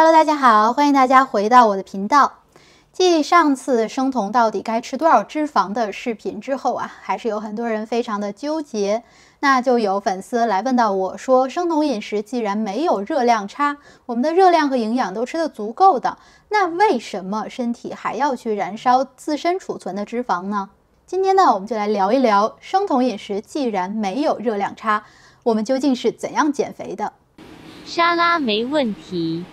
Hello，大家好，欢迎大家回到我的频道。继上次生酮到底该吃多少脂肪的视频之后啊，还是有很多人非常的纠结。那就有粉丝来问到我说：“生酮饮食既然没有热量差，我们的热量和营养都吃得足够的，那为什么身体还要去燃烧自身储存的脂肪呢？”今天呢，我们就来聊一聊生酮饮食既然没有热量差，我们究竟是怎样减肥的？沙拉没问题。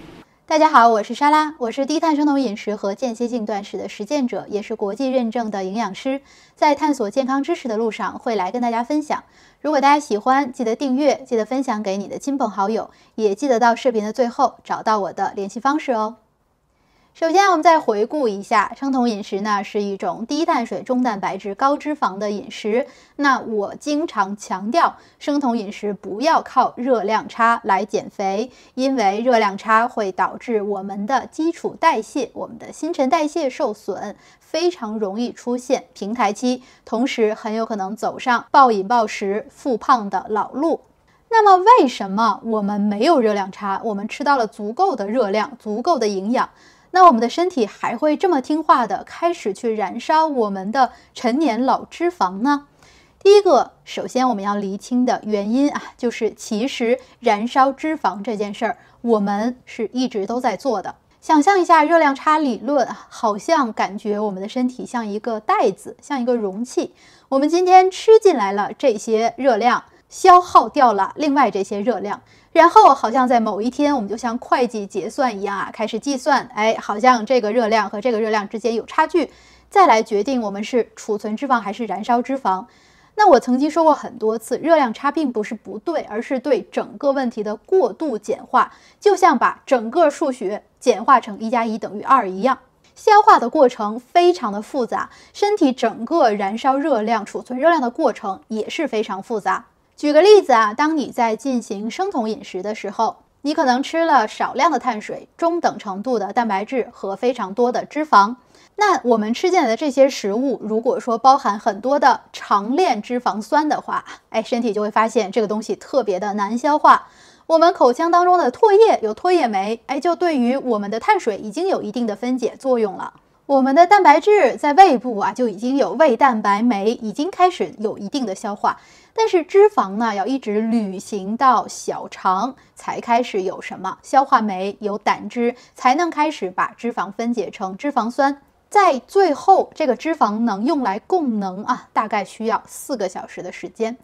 大家好，我是沙拉，我是低碳生酮饮食和间歇性断食的实践者，也是国际认证的营养师，在探索健康知识的路上，会来跟大家分享。如果大家喜欢，记得订阅，记得分享给你的亲朋好友，也记得到视频的最后找到我的联系方式哦。首先，我们再回顾一下生酮饮食呢，是一种低碳水、中蛋白质、高脂肪的饮食。那我经常强调，生酮饮食不要靠热量差来减肥，因为热量差会导致我们的基础代谢、我们的新陈代谢受损，非常容易出现平台期，同时很有可能走上暴饮暴食、复胖的老路。那么，为什么我们没有热量差，我们吃到了足够的热量、足够的营养？那我们的身体还会这么听话的开始去燃烧我们的陈年老脂肪呢？第一个，首先我们要厘清的原因啊，就是其实燃烧脂肪这件事儿，我们是一直都在做的。想象一下热量差理论好像感觉我们的身体像一个袋子，像一个容器，我们今天吃进来了这些热量。消耗掉了另外这些热量，然后好像在某一天，我们就像会计结算一样啊，开始计算，哎，好像这个热量和这个热量之间有差距，再来决定我们是储存脂肪还是燃烧脂肪。那我曾经说过很多次，热量差并不是不对，而是对整个问题的过度简化，就像把整个数学简化成一加一等于二一样。消化的过程非常的复杂，身体整个燃烧热量、储存热量的过程也是非常复杂。举个例子啊，当你在进行生酮饮食的时候，你可能吃了少量的碳水、中等程度的蛋白质和非常多的脂肪。那我们吃进来的这些食物，如果说包含很多的长链脂肪酸的话，哎，身体就会发现这个东西特别的难消化。我们口腔当中的唾液有唾液酶，哎，就对于我们的碳水已经有一定的分解作用了。我们的蛋白质在胃部啊，就已经有胃蛋白酶，已经开始有一定的消化。但是脂肪呢，要一直旅行到小肠才开始有什么消化酶，有胆汁，才能开始把脂肪分解成脂肪酸。在最后，这个脂肪能用来供能啊，大概需要四个小时的时间。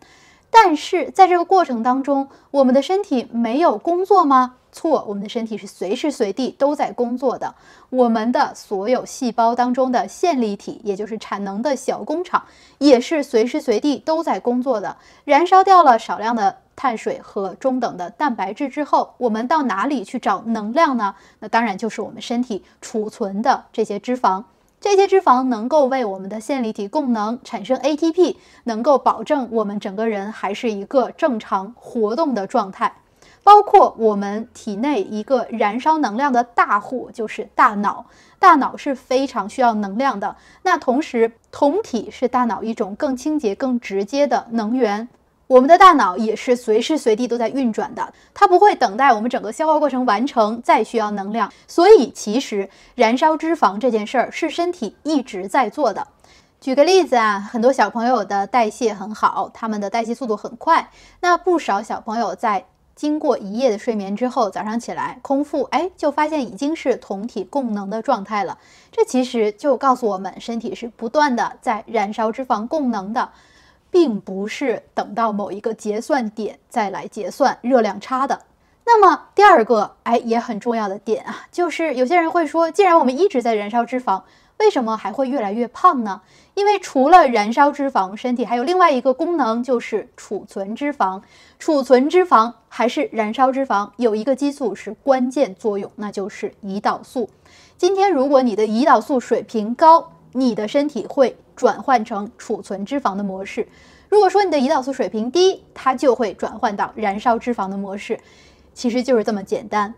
但是在这个过程当中，我们的身体没有工作吗？错，我们的身体是随时随地都在工作的。我们的所有细胞当中的线粒体，也就是产能的小工厂，也是随时随地都在工作的。燃烧掉了少量的碳水和中等的蛋白质之后，我们到哪里去找能量呢？那当然就是我们身体储存的这些脂肪。这些脂肪能够为我们的线粒体供能，产生 ATP，能够保证我们整个人还是一个正常活动的状态。包括我们体内一个燃烧能量的大户就是大脑，大脑是非常需要能量的。那同时酮体是大脑一种更清洁、更直接的能源。我们的大脑也是随时随地都在运转的，它不会等待我们整个消化过程完成再需要能量。所以其实燃烧脂肪这件事儿是身体一直在做的。举个例子啊，很多小朋友的代谢很好，他们的代谢速度很快。那不少小朋友在经过一夜的睡眠之后，早上起来空腹，哎，就发现已经是酮体供能的状态了。这其实就告诉我们，身体是不断的在燃烧脂肪供能的，并不是等到某一个结算点再来结算热量差的。那么第二个，哎，也很重要的点啊，就是有些人会说，既然我们一直在燃烧脂肪。为什么还会越来越胖呢？因为除了燃烧脂肪，身体还有另外一个功能，就是储存脂肪。储存脂肪还是燃烧脂肪，有一个激素是关键作用，那就是胰岛素。今天如果你的胰岛素水平高，你的身体会转换成储存脂肪的模式；如果说你的胰岛素水平低，它就会转换到燃烧脂肪的模式。其实就是这么简单。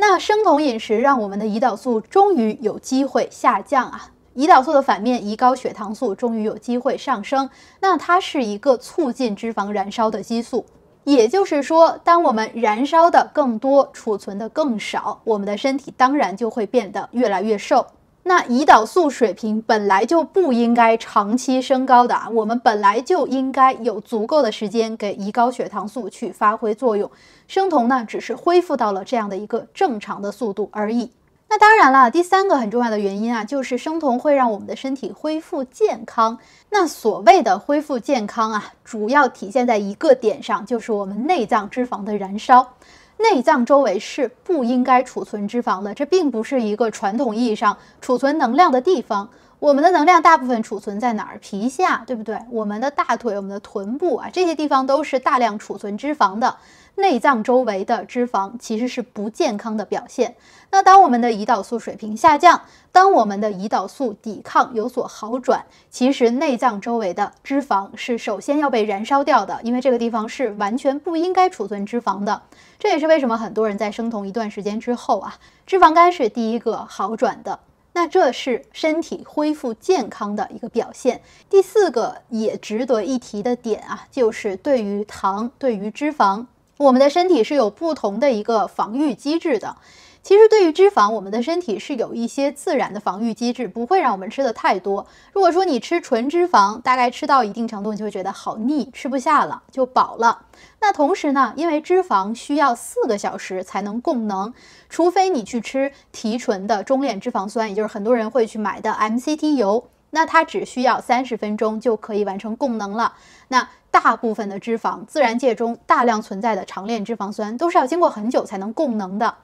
那生酮饮食让我们的胰岛素终于有机会下降啊，胰岛素的反面胰高血糖素终于有机会上升。那它是一个促进脂肪燃烧的激素，也就是说，当我们燃烧的更多，储存的更少，我们的身体当然就会变得越来越瘦。那胰岛素水平本来就不应该长期升高的啊，我们本来就应该有足够的时间给胰高血糖素去发挥作用，生酮呢只是恢复到了这样的一个正常的速度而已。那当然了，第三个很重要的原因啊，就是生酮会让我们的身体恢复健康。那所谓的恢复健康啊，主要体现在一个点上，就是我们内脏脂肪的燃烧。内脏周围是不应该储存脂肪的，这并不是一个传统意义上储存能量的地方。我们的能量大部分储存在哪儿？皮下，对不对？我们的大腿、我们的臀部啊，这些地方都是大量储存脂肪的。内脏周围的脂肪其实是不健康的表现。那当我们的胰岛素水平下降，当我们的胰岛素抵抗有所好转，其实内脏周围的脂肪是首先要被燃烧掉的，因为这个地方是完全不应该储存脂肪的。这也是为什么很多人在生酮一段时间之后啊，脂肪肝是第一个好转的。那这是身体恢复健康的一个表现。第四个也值得一提的点啊，就是对于糖、对于脂肪，我们的身体是有不同的一个防御机制的。其实对于脂肪，我们的身体是有一些自然的防御机制，不会让我们吃的太多。如果说你吃纯脂肪，大概吃到一定程度，你就会觉得好腻，吃不下了就饱了。那同时呢，因为脂肪需要四个小时才能供能，除非你去吃提纯的中链脂肪酸，也就是很多人会去买的 MCT 油，那它只需要三十分钟就可以完成供能了。那大部分的脂肪，自然界中大量存在的长链脂肪酸都是要经过很久才能供能的。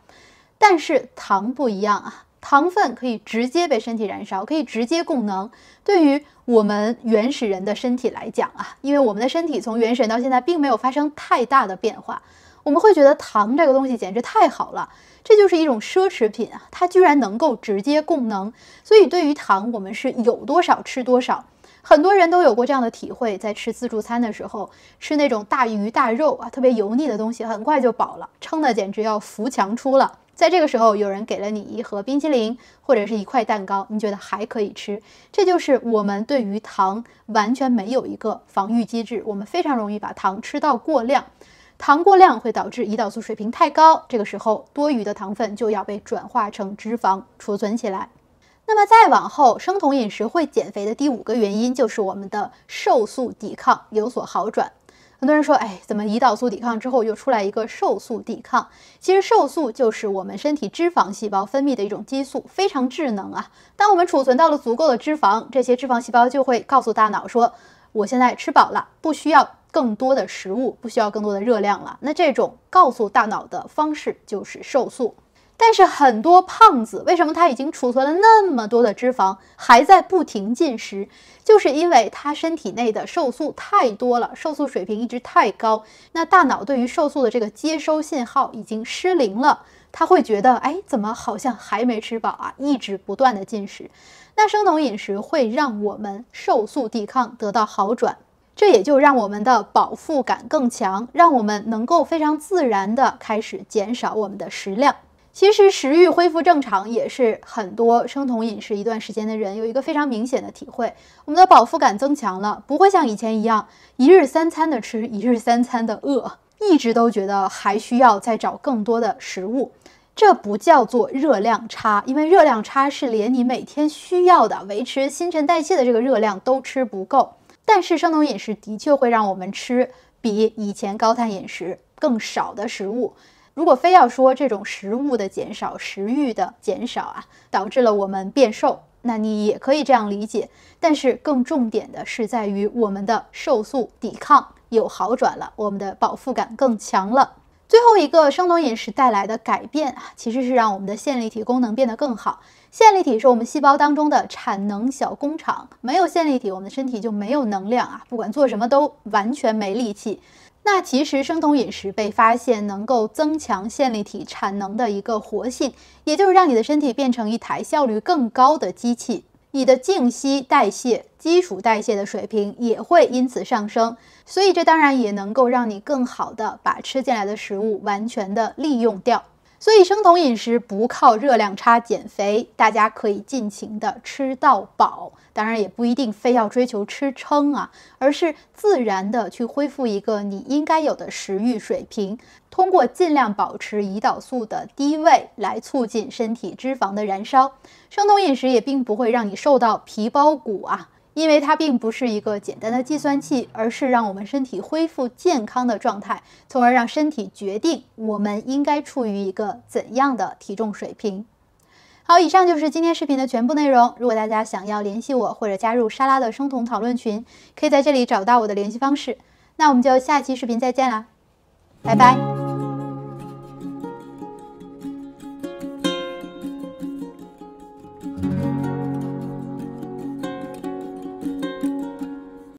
但是糖不一样啊，糖分可以直接被身体燃烧，可以直接供能。对于我们原始人的身体来讲啊，因为我们的身体从原始到现在并没有发生太大的变化，我们会觉得糖这个东西简直太好了，这就是一种奢侈品啊，它居然能够直接供能。所以对于糖，我们是有多少吃多少。很多人都有过这样的体会，在吃自助餐的时候，吃那种大鱼大肉啊，特别油腻的东西，很快就饱了，撑得简直要扶墙出了。在这个时候，有人给了你一盒冰淇淋或者是一块蛋糕，你觉得还可以吃。这就是我们对于糖完全没有一个防御机制，我们非常容易把糖吃到过量。糖过量会导致胰岛素水平太高，这个时候多余的糖分就要被转化成脂肪储存起来。那么再往后，生酮饮食会减肥的第五个原因就是我们的瘦素抵抗有所好转。很多人说，哎，怎么胰岛素抵抗之后又出来一个瘦素抵抗？其实瘦素就是我们身体脂肪细胞分泌的一种激素，非常智能啊。当我们储存到了足够的脂肪，这些脂肪细胞就会告诉大脑说，我现在吃饱了，不需要更多的食物，不需要更多的热量了。那这种告诉大脑的方式就是瘦素。但是很多胖子，为什么他已经储存了那么多的脂肪，还在不停进食？就是因为他身体内的瘦素太多了，瘦素水平一直太高，那大脑对于瘦素的这个接收信号已经失灵了，他会觉得，哎，怎么好像还没吃饱啊，一直不断的进食。那生酮饮食会让我们瘦素抵抗得到好转，这也就让我们的饱腹感更强，让我们能够非常自然的开始减少我们的食量。其实食欲恢复正常也是很多生酮饮食一段时间的人有一个非常明显的体会，我们的饱腹感增强了，不会像以前一样一日三餐的吃一日三餐的饿，一直都觉得还需要再找更多的食物。这不叫做热量差，因为热量差是连你每天需要的维持新陈代谢的这个热量都吃不够。但是生酮饮食的确会让我们吃比以前高碳饮食更少的食物。如果非要说这种食物的减少、食欲的减少啊，导致了我们变瘦，那你也可以这样理解。但是更重点的是在于我们的瘦素抵抗有好转了，我们的饱腹感更强了。最后一个生酮饮食带来的改变啊，其实是让我们的线粒体功能变得更好。线粒体是我们细胞当中的产能小工厂，没有线粒体，我们的身体就没有能量啊，不管做什么都完全没力气。那其实生酮饮食被发现能够增强线粒体产能的一个活性，也就是让你的身体变成一台效率更高的机器，你的静息代谢、基础代谢的水平也会因此上升，所以这当然也能够让你更好的把吃进来的食物完全的利用掉。所以生酮饮食不靠热量差减肥，大家可以尽情的吃到饱，当然也不一定非要追求吃撑啊，而是自然的去恢复一个你应该有的食欲水平，通过尽量保持胰岛素的低位来促进身体脂肪的燃烧。生酮饮食也并不会让你瘦到皮包骨啊。因为它并不是一个简单的计算器，而是让我们身体恢复健康的状态，从而让身体决定我们应该处于一个怎样的体重水平。好，以上就是今天视频的全部内容。如果大家想要联系我或者加入莎拉的生酮讨论群，可以在这里找到我的联系方式。那我们就下期视频再见啦，拜拜。